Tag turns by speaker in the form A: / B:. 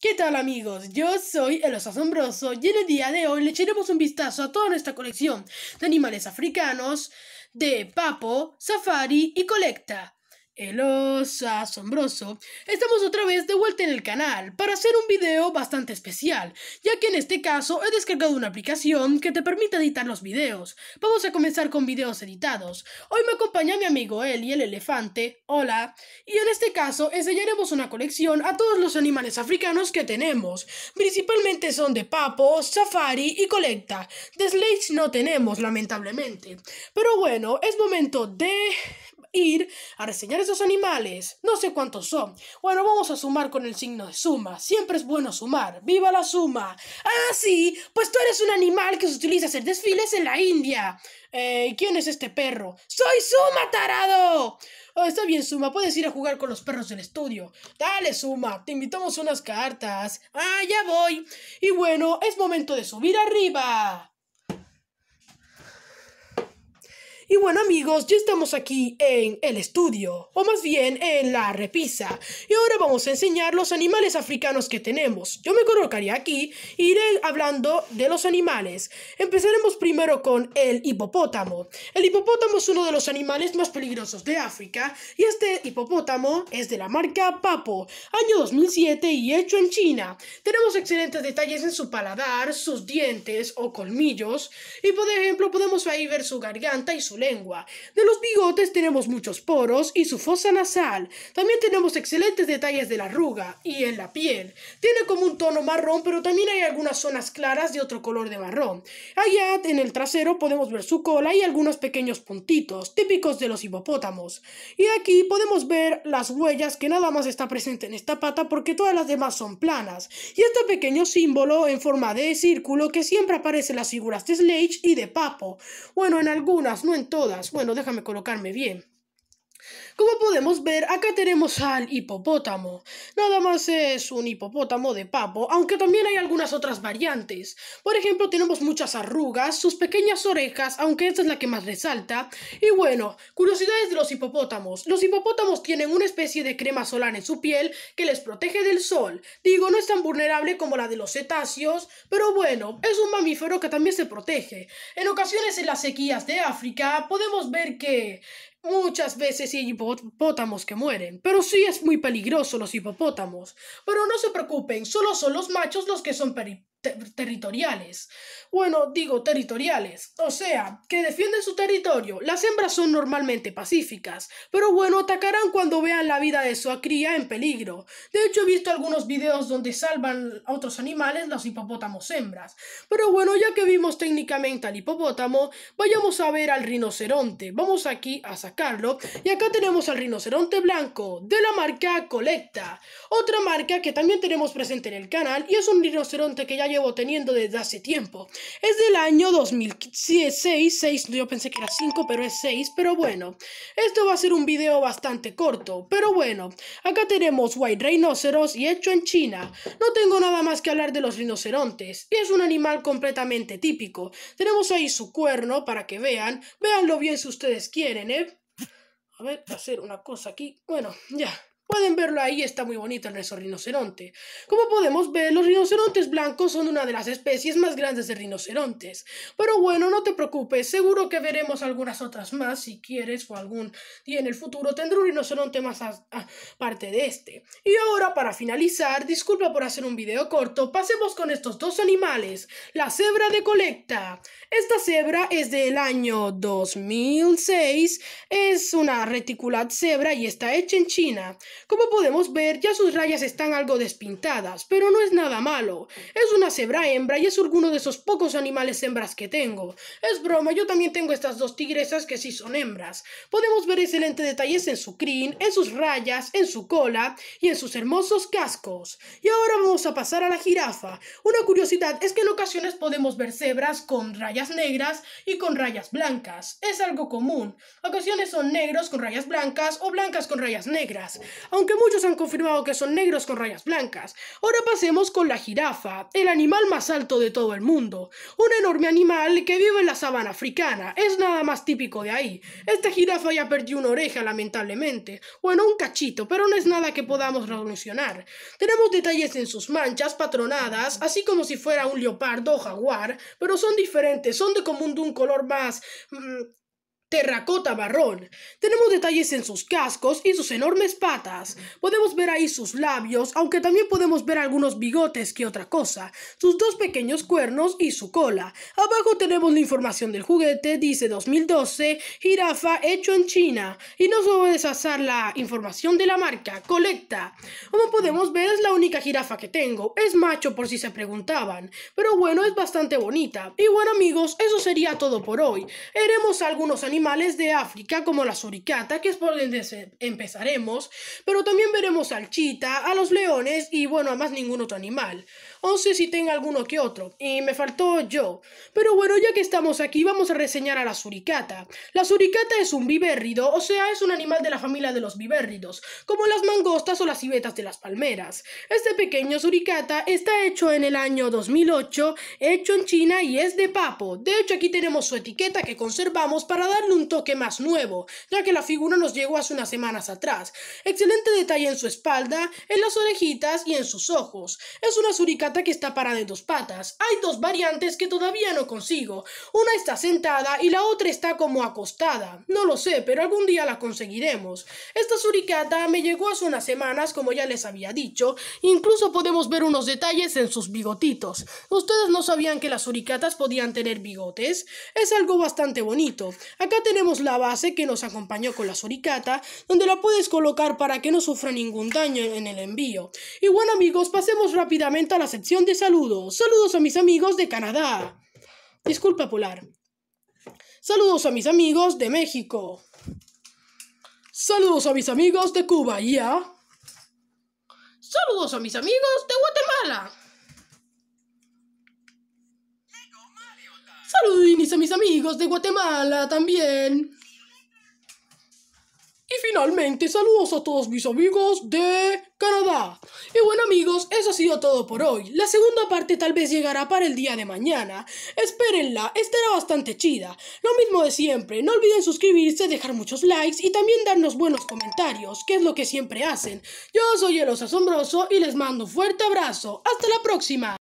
A: ¿Qué tal amigos? Yo soy El Oso Asombroso y en el día de hoy le echaremos un vistazo a toda nuestra colección de animales africanos de Papo, Safari y Colecta. El asombroso. Estamos otra vez de vuelta en el canal para hacer un video bastante especial, ya que en este caso he descargado una aplicación que te permite editar los videos. Vamos a comenzar con videos editados. Hoy me acompaña mi amigo Eli el elefante, hola, y en este caso enseñaremos una colección a todos los animales africanos que tenemos. Principalmente son de Papo, Safari y Colecta. De Slates no tenemos, lamentablemente. Pero bueno, es momento de ir a reseñar esos animales. No sé cuántos son. Bueno, vamos a sumar con el signo de suma. Siempre es bueno sumar. ¡Viva la suma! Ah, sí, pues tú eres un animal que se utiliza hacer desfiles en la India. Eh, ¿Quién es este perro? ¡Soy Suma, tarado! Oh, está bien, Suma, puedes ir a jugar con los perros del estudio. Dale, Suma, te invitamos unas cartas. Ah, ya voy. Y bueno, es momento de subir arriba. Y bueno amigos, ya estamos aquí en el estudio, o más bien en la repisa. Y ahora vamos a enseñar los animales africanos que tenemos. Yo me colocaría aquí e iré hablando de los animales. Empezaremos primero con el hipopótamo. El hipopótamo es uno de los animales más peligrosos de África y este hipopótamo es de la marca Papo, año 2007 y hecho en China. Tenemos excelentes detalles en su paladar, sus dientes o colmillos y por ejemplo podemos ahí ver su garganta y su lengua. De los bigotes tenemos muchos poros y su fosa nasal. También tenemos excelentes detalles de la arruga y en la piel. Tiene como un tono marrón, pero también hay algunas zonas claras de otro color de marrón. Allá en el trasero podemos ver su cola y algunos pequeños puntitos, típicos de los hipopótamos. Y aquí podemos ver las huellas que nada más está presente en esta pata porque todas las demás son planas. Y este pequeño símbolo en forma de círculo que siempre aparece en las figuras de Slade y de Papo. Bueno, en algunas, no en todas. Bueno, déjame colocarme bien. Como podemos ver, acá tenemos al hipopótamo. Nada más es un hipopótamo de papo, aunque también hay algunas otras variantes. Por ejemplo, tenemos muchas arrugas, sus pequeñas orejas, aunque esta es la que más resalta. Y bueno, curiosidades de los hipopótamos. Los hipopótamos tienen una especie de crema solar en su piel que les protege del sol. Digo, no es tan vulnerable como la de los cetáceos, pero bueno, es un mamífero que también se protege. En ocasiones en las sequías de África podemos ver que muchas veces hay hipopótamos que mueren, pero sí es muy peligroso los hipopótamos. Pero no se preocupen, solo son los machos los que son peri territoriales. Bueno, digo territoriales, o sea, que defienden su territorio. Las hembras son normalmente pacíficas, pero bueno, atacarán cuando vean la vida de su cría en peligro. De hecho, he visto algunos videos donde salvan a otros animales los hipopótamos hembras. Pero bueno, ya que vimos técnicamente al hipopótamo, vayamos a ver al rinoceronte. Vamos aquí a sacarlo, y acá tenemos al rinoceronte blanco, de la marca Colecta. Otra marca que también tenemos presente en el canal, y es un rinoceronte que ya llevo teniendo desde hace tiempo. Es del año 2006, 6, yo pensé que era 5, pero es 6, pero bueno. Esto va a ser un video bastante corto, pero bueno. Acá tenemos White Rhinoceros y hecho en China. No tengo nada más que hablar de los rinocerontes. Es un animal completamente típico. Tenemos ahí su cuerno para que vean. Véanlo bien si ustedes quieren, ¿eh? A ver, hacer una cosa aquí. Bueno, ya. Pueden verlo ahí, está muy bonito el rinoceronte. Como podemos ver, los rinocerontes blancos son una de las especies más grandes de rinocerontes. Pero bueno, no te preocupes, seguro que veremos algunas otras más si quieres o algún día en el futuro tendré un rinoceronte más aparte de este. Y ahora, para finalizar, disculpa por hacer un video corto, pasemos con estos dos animales. La cebra de colecta. Esta cebra es del año 2006, es una reticulat cebra y está hecha en China. Como podemos ver, ya sus rayas están algo despintadas, pero no es nada malo. Es una cebra hembra y es alguno de esos pocos animales hembras que tengo. Es broma, yo también tengo estas dos tigresas que sí son hembras. Podemos ver excelentes detalles en su crin, en sus rayas, en su cola y en sus hermosos cascos. Y ahora vamos a pasar a la jirafa. Una curiosidad es que en ocasiones podemos ver cebras con rayas negras y con rayas blancas. Es algo común. Ocasiones son negros con rayas blancas o blancas con rayas negras aunque muchos han confirmado que son negros con rayas blancas. Ahora pasemos con la jirafa, el animal más alto de todo el mundo. Un enorme animal que vive en la sabana africana, es nada más típico de ahí. Esta jirafa ya perdió una oreja, lamentablemente. Bueno, un cachito, pero no es nada que podamos revolucionar. Tenemos detalles en sus manchas patronadas, así como si fuera un leopardo o jaguar, pero son diferentes, son de común de un color más... Mm, terracota marrón. Tenemos detalles en sus cascos y sus enormes patas. Podemos ver ahí sus labios, aunque también podemos ver algunos bigotes que otra cosa, sus dos pequeños cuernos y su cola. Abajo tenemos la información del juguete, dice 2012, jirafa hecho en China. Y no a deshacer la información de la marca, colecta. Como podemos ver es la única jirafa que tengo, es macho por si se preguntaban. Pero bueno, es bastante bonita. Y bueno amigos, eso sería todo por hoy. Haremos algunos animales animales de África como la suricata, que es por donde empezaremos, pero también veremos al chita, a los leones y bueno, a más ningún otro animal no sé si tenga alguno que otro, y me faltó yo. Pero bueno, ya que estamos aquí, vamos a reseñar a la suricata. La suricata es un vivérrido, o sea, es un animal de la familia de los vivérridos, como las mangostas o las civetas de las palmeras. Este pequeño suricata está hecho en el año 2008, hecho en China y es de papo. De hecho, aquí tenemos su etiqueta que conservamos para darle un toque más nuevo, ya que la figura nos llegó hace unas semanas atrás. Excelente detalle en su espalda, en las orejitas y en sus ojos. Es una suricata que está parada en dos patas. Hay dos variantes que todavía no consigo. Una está sentada y la otra está como acostada. No lo sé, pero algún día la conseguiremos. Esta suricata me llegó hace unas semanas, como ya les había dicho. Incluso podemos ver unos detalles en sus bigotitos. ¿Ustedes no sabían que las suricatas podían tener bigotes? Es algo bastante bonito. Acá tenemos la base que nos acompañó con la suricata, donde la puedes colocar para que no sufra ningún daño en el envío. Y bueno amigos, pasemos rápidamente a la de saludos. Saludos a mis amigos de Canadá. Disculpa, Polar. Saludos a mis amigos de México. Saludos a mis amigos de Cuba, ¿ya? Saludos a mis amigos de Guatemala. Saludines a mis amigos de Guatemala también. Finalmente, saludos a todos mis amigos de Canadá. Y bueno amigos, eso ha sido todo por hoy. La segunda parte tal vez llegará para el día de mañana. Espérenla, estará bastante chida. Lo mismo de siempre, no olviden suscribirse, dejar muchos likes y también darnos buenos comentarios, que es lo que siempre hacen. Yo soy Elos Asombroso y les mando un fuerte abrazo. Hasta la próxima.